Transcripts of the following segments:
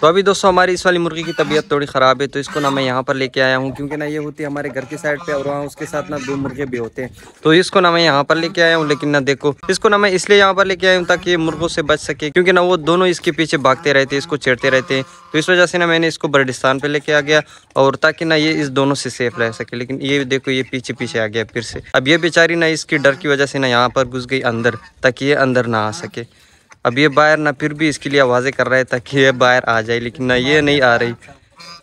तो अभी दोस्तों हमारी इस वाली मुर्गी की तबीयत थोड़ी ख़राब है तो इसको ना मैं यहाँ पर लेके आया हूँ क्योंकि ना ये होती है हमारे घर की साइड पे और वहाँ उसके साथ ना दो मुर्गे भी होते हैं तो इसको ना मैं यहाँ पर लेके आया हूँ लेकिन ना देखो इसको ना मैं इसलिए यहाँ पर लेके आया हूँ ताकि ये मुर्गों से बच सके क्योंकि ना वो दोनों इसके पीछे भागते रहते हैं इसको चेड़ते रहते हैं तो इस वजह से ना मैंने इसको बर्डिस्तान पर लेके आ गया और ताकि ना ये इस दोनों से सेफ रह सके लेकिन ये देखो ये पीछे पीछे आ गया फिर से अब ये बेचारी ना इसकी डर की वजह से ना यहाँ पर घुस गई अंदर ताकि ये अंदर ना आ सके अब ये बायर ना फिर भी इसके लिए आवाज़ें कर रहे है ताकि ये बायर आ जाए लेकिन ना ये नहीं आ रही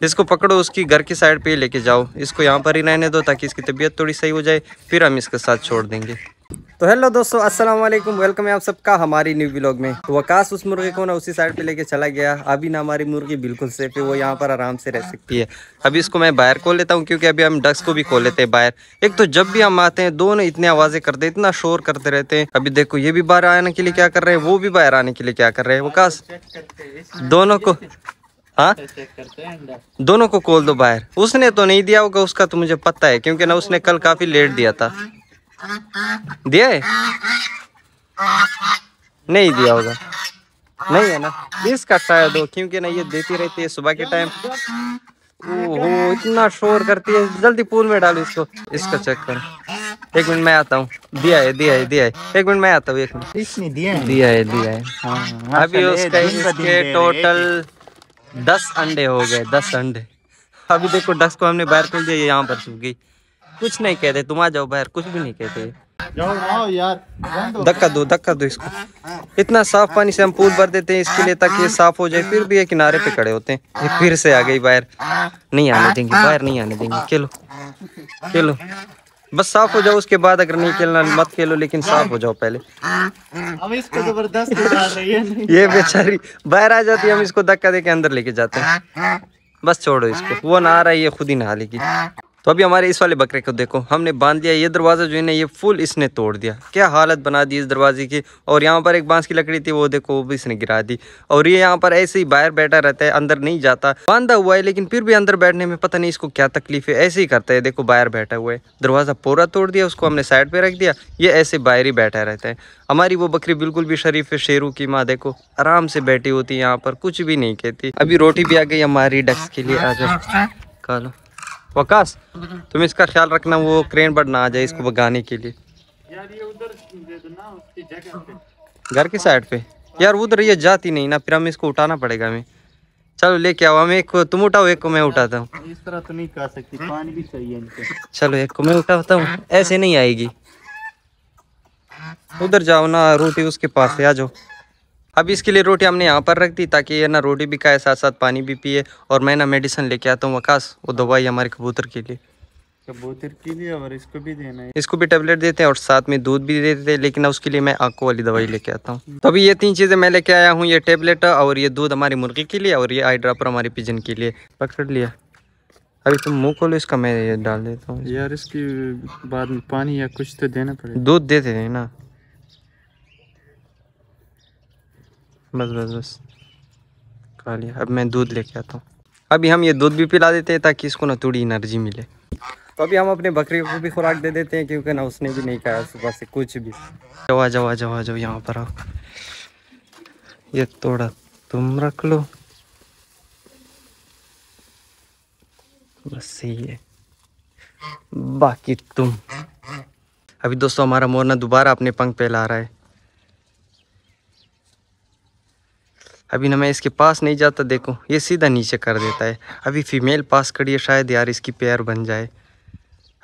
इसको पकड़ो उसकी घर की साइड पे लेके जाओ इसको यहाँ पर ही रहने दो ताकि इसकी तबीयत थोड़ी सही हो जाए फिर हम इसके साथ छोड़ देंगे तो हेलो दोस्तों अस्सलाम वालेकुम वेलकम है आप सबका हमारी न्यू ब्लॉग में तो वकास उस मुर्गे को ना उसी साइड पे लेके चला गया अभी ना हमारी मुर्गी बिल्कुल सेफ है वो यहाँ पर आराम से रह सकती है अभी इसको मैं बाहर खोल लेता हूँ क्योंकि अभी हम डक्स को भी खोल लेते हैं बाहर एक तो जब भी हम आते हैं दोनों इतनी आवाज़ें करते इतना शोर करते रहते हैं अभी देखो ये भी बाहर आने के लिए क्या कर रहे हैं वो भी बाहर आने के लिए क्या कर रहे हैं वकास दोनों को हाँ दोनों को खोल दो बाहर उसने तो नहीं दिया होगा उसका तो मुझे पता है क्योंकि ना उसने कल काफ़ी लेट दिया था दिया है नहीं दिया होगा नहीं है ना बीस का शायद हो क्योंकि ना ये देती रहती है सुबह के टाइम ओहो इतना शोर करती है जल्दी पूल में डालो इसको इसका चेक कर एक मिनट मैं आता हूँ दिया है दिया है दिया है एक मिनट मैं आता हूँ एक मिनट दिया है दिया है दिया है हाँ, हाँ। अभी अच्छा, उसका इसके टोटल दस अंडे हो गए दस अंडे अभी देखो दस को हमने बाहर खोल दिया यहाँ पर छुप गई कुछ नहीं कहते तुम आ जाओ बाहर कुछ भी नहीं कहते धक्का दो धक्का दो इसको इतना साफ पानी से हम पूल भर देते हैं इसके लिए ताकि ये साफ हो जाए फिर भी ये किनारे पे खड़े होते हैं ये फिर से आ गई बाहर नहीं आने देंगे बाहर नहीं आने देंगे खेलो खेलो बस साफ हो जाओ उसके बाद अगर नहीं खेलना मत खेलो लेकिन साफ हो जाओ पहले अब इसको जबरदस्त ये बेचारी बाहर आ जाती है हम इसको धक्का दे के अंदर लेके जाते हैं बस छोड़ो इसको वो ना आ रहा है ये खुद ही नहा लेगी तो अभी हमारे इस वाले बकरे को देखो हमने बांध दिया ये दरवाज़ा जो है ना ये फुल इसने तोड़ दिया क्या हालत बना दी इस दरवाजे की और यहाँ पर एक बांस की लकड़ी थी वो देखो वो भी इसने गिरा दी और ये यहाँ पर ऐसे ही बाहर बैठा रहता है अंदर नहीं जाता बांधा हुआ है लेकिन फिर भी अंदर बैठने में पता नहीं इसको क्या तकलीफ है ऐसे ही करता है देखो बाहर बैठा हुआ है दरवाज़ा पूरा तोड़ दिया उसको हमने साइड पर रख दिया ये ऐसे बाहर ही बैठा रहता है हमारी वो बकरी बिल्कुल भी शरीफ है शेरू की माँ देखो आराम से बैठी होती है यहाँ पर कुछ भी नहीं कहती अभी रोटी भी आ गई हमारी डक्स के लिए आ जाओ खा लो वकास तुम इसका ख्याल रखना वो क्रेन बर्ड ना आ जाए इसको भगाने के लिए घर की साइड पे यार उधर ये जाती नहीं ना फिर हमें इसको उठाना पड़ेगा हमें चलो लेके आओ हमें एक को तुम उठाओ एक को मैं उठाता हूँ इस तरह तो नहीं कर सकती पानी भी चाहिए चलो एक को मैं उठाता हूँ ऐसे नहीं आएगी उधर जाओ ना रोटी उसके पास आ जाओ अब इसके लिए रोटी हमने यहाँ पर रख दी ताकि ये ना रोटी भी खाए साथ साथ पानी भी पिए और मैं ना मेडिसिन लेके आता हूँ वकास वो दवाई हमारे कबूतर के लिए कबूतर के लिए और इसको भी देना है इसको भी टेबलेट देते हैं और साथ में दूध भी देते हैं लेकिन उसके लिए मैं आंखों वाली दवाई लेके आता हूँ तो अभी ये तीन चीज़ें मैं लेके आया हूँ ये टेबलेट और ये दूध हमारी मुर्गी के लिए और ये आई ड्रापर हमारे पिजन के लिए पकड़ लिया अभी तुम तो मुँह खोलो इसका मैं ये डाल देता हूँ यार इसकी बाद में पानी या कुछ तो देना पड़ेगा दूध देते हैं ना बस बस बस खा लिया अब मैं दूध लेके आता हूँ अभी हम ये दूध भी पिला देते हैं ताकि इसको ना थोड़ी एनर्जी मिले तो अभी हम अपने बकरी को भी खुराक दे देते हैं क्योंकि ना उसने भी नहीं खाया सुबह से कुछ भी जाओ आ जाओ आ जाओ आ जाओ यहाँ पर आओ ये थोड़ा तुम रख लो बस सही है बाकी तुम अभी दोस्तों हमारा मोरना दोबारा अपने पंख ला रहा है अभी ना मैं इसके पास नहीं जाता देखो ये सीधा नीचे कर देता है अभी फीमेल पास करिए शायद यार इसकी पैर बन जाए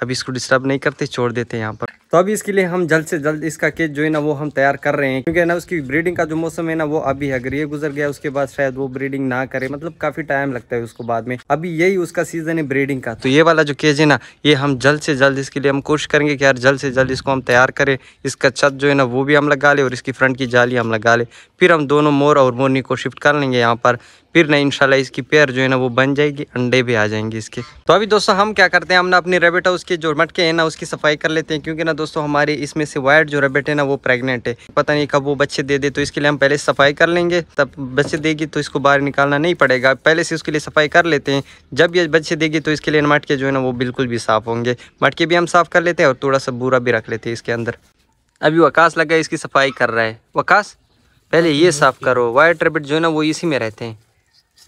अभी इसको डिस्टर्ब नहीं करते छोड़ देते यहाँ पर तो अभी इसके लिए हम जल्द से जल्द इसका केज जो है ना वो हम तैयार कर रहे हैं क्योंकि ना उसकी ब्रीडिंग का जो मौसम है ना वो अभी अगर ये गुजर गया उसके बाद शायद वो ब्रीडिंग ना करे मतलब काफ़ी टाइम लगता है उसको बाद में अभी यही उसका सीजन है ब्रीडिंग का तो ये वाला जो केज है ना ये हम जल्द से जल्द इसके लिए हम कोशिश करेंगे कि यार जल्द से जल्द इसको हम तैयार करें इसका छत जो है ना वो भी हम लगा ले और इसकी फ्रंट की जाली हम लगा लें फिर हम दोनों मोर और मोरनी को शिफ्ट कर लेंगे यहाँ पर फिर ना इंशाल्लाह इसकी पेयर जो है ना वो बन जाएगी अंडे भी आ जाएंगे इसके तो अभी दोस्तों हम क्या करते हैं हम ना अपने रेबिट हाउस के जो मटके हैं ना उसकी सफाई कर लेते हैं क्योंकि ना दोस्तों हमारी इसमें से वायर जो रेबेट है ना वो प्रेगनेंट है पता नहीं कब वो बच्चे दे दे तो इसके लिए हम पहले सफाई कर लेंगे तब बच्चे देगी तो इसको बाहर निकालना नहीं पड़ेगा पहले से उसके लिए सफाई कर लेते हैं जब ये बच्चे देगी तो इसके लिए मटके जो है ना वो बिल्कुल भी साफ़ होंगे मटके भी हम साफ़ कर लेते हैं और थोड़ा सा बुरा भी रख लेते हैं इसके अंदर अभी वकास लगा इसकी सफाई कर रहा है वकास पहले ये साफ़ करो वायर रेबिट जो है ना वो इसी में रहते हैं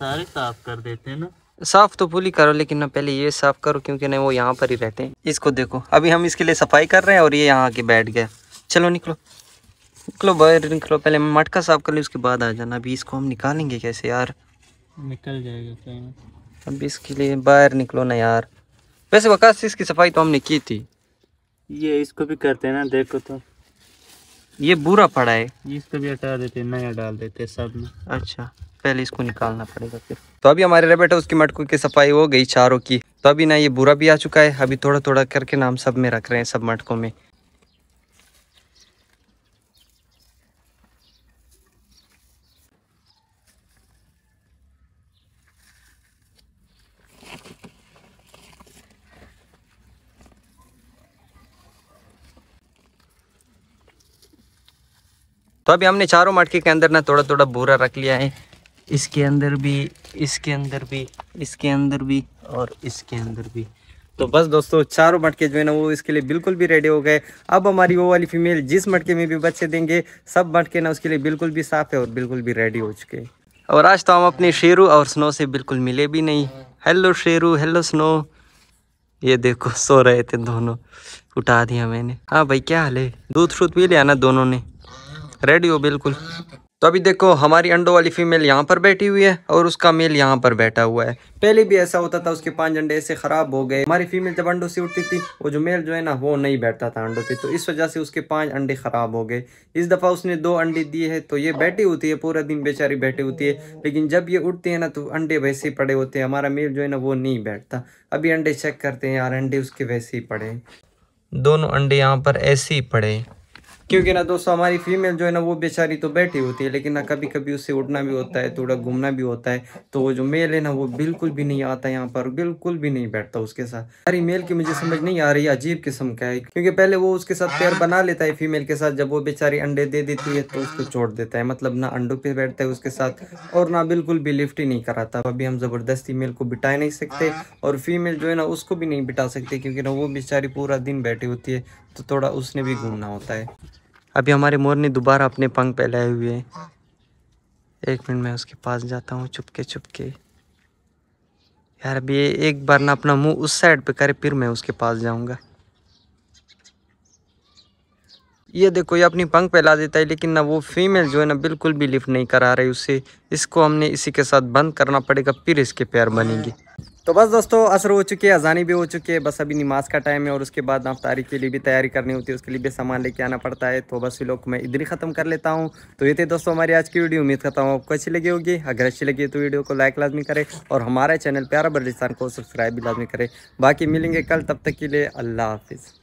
सारे साफ़ कर देते हैं ना साफ़ तो पूरी करो लेकिन ना पहले ये साफ़ करो क्योंकि नहीं वो यहाँ पर ही रहते हैं इसको देखो अभी हम इसके लिए सफाई कर रहे हैं और ये यहाँ आके बैठ गया चलो निकलो निकलो बाहर निकलो पहले मटका साफ़ कर लो उसके बाद आ जाना अभी इसको हम निकालेंगे कैसे यार निकल जाएगा अभी इसके लिए बाहर निकलो ना यार वैसे वकास इसकी सफाई तो हमने की थी ये इसको भी करते हैं ना देखो तो ये बुरा पड़ा है इसको भी हटा देते नया डाल देते सब में अच्छा पहले इसको निकालना पड़ेगा फिर तो अभी हमारे रेबेट उसकी मटकों की सफाई हो गई चारों की तो अभी ना ये बुरा भी आ चुका है अभी थोड़ा थोड़ा करके नाम सब में रख रहे हैं सब मटकों में तो अभी हमने चारों मटके के अंदर ना थोड़ा थोड़ा बोरा रख लिया है इसके अंदर भी इसके अंदर भी इसके अंदर भी और इसके अंदर भी तो बस दोस्तों चारों मटके जो है ना वो इसके लिए बिल्कुल भी रेडी हो गए अब हमारी वो वाली फीमेल जिस मटके में भी बच्चे देंगे सब मटके ना उसके लिए बिल्कुल भी साफ है और बिल्कुल भी रेडी हो चुके और आज तो हम अपने शेरू और स्नो से बिल्कुल मिले भी नहीं हेलो शेरू हेलो स्नो ये देखो सो रहे थे दोनों उठा दिया मैंने हाँ भाई क्या हाल है दूध शूध पी लिया ना दोनों ने रेडी हो बिल्कुल तो अभी देखो हमारी अंडों वाली फीमेल यहाँ पर बैठी हुई है और उसका मेल यहाँ पर बैठा हुआ है पहले भी ऐसा होता था उसके पांच अंडे ऐसे खराब हो गए हमारी फीमेल जब अंडों से उठती थी वो जो मेल जो है ना वो नहीं बैठता था अंडों पे तो इस वजह से उसके पांच अंडे खराब हो गए इस दफ़ा उसने दो अंडे दिए है तो ये बैठी होती है पूरा दिन बेचारी बैठी होती है लेकिन जब ये उठती है ना तो अंडे वैसे ही पड़े होते हैं हमारा मेल जो है ना वो नहीं बैठता अभी अंडे चेक करते हैं यार अंडे उसके वैसे ही पड़े दोनों अंडे यहाँ पर ऐसे ही पड़े क्योंकि ना दोस्तों हमारी फीमेल जो है ना वो बेचारी तो बैठी होती है लेकिन ना कभी कभी उससे उठना भी होता है थोड़ा घूमना भी होता है तो वो जो मेल है ना वो बिल्कुल भी नहीं आता यहाँ पर बिल्कुल भी नहीं बैठता उसके साथ हमारी मेल की मुझे समझ नहीं आ रही अजीब किस्म का है क्योंकि पहले वो उसके साथ प्यार बना लेता है फीमेल के साथ जब वो बेचारी अंडे दे देती है तो उसको छोड़ देता है मतलब ना अंडों पे बैठता है उसके साथ और ना बिल्कुल भी लिफ्ट ही नहीं कराता अभी हम ज़बरदस्ती मेल को बिटा नहीं सकते और फीमेल जो है ना उसको भी नहीं बिटा सकते क्योंकि ना वो बेचारी पूरा दिन बैठी होती है तो थोड़ा उसने भी घूमना होता है अभी हमारे मोर ने दोबारा अपने पंख फैलाए हुए हैं एक मिनट मैं उसके पास जाता हूँ चुपके चुपके यार अभी एक बार ना अपना मुंह उस साइड पे करे फिर मैं उसके पास जाऊँगा ये देखो ये अपनी पंख फैला देता है लेकिन ना वो फीमेल जो है ना बिल्कुल भी लिफ्ट नहीं करा रही उससे इसको हमने इसी के साथ बंद करना पड़ेगा फिर इसके पैर बनेंगे तो बस दोस्तों असर हो चुकी है अजानी भी हो चुकी है बस अभी नमाज का टाइम है और उसके बाद नफ्तारी के लिए भी तैयारी करनी होती है उसके लिए भी सामान लेके आना पड़ता है तो बस ये लोग मैं इधर ही ख़त्म कर लेता हूँ तो ये थे दोस्तों हमारी आज की वीडियो उम्मीद करता हूँ आपको अच्छी लगी होगी अगर अच्छी लगी तो वीडियो को लाइक लाजमी करें और हमारे चैनल प्यारा बलिस्तान को सब्सक्राइब भी लाजमी करें बाकी मिलेंगे कल तब तक के लिए अल्लाह हाफिज़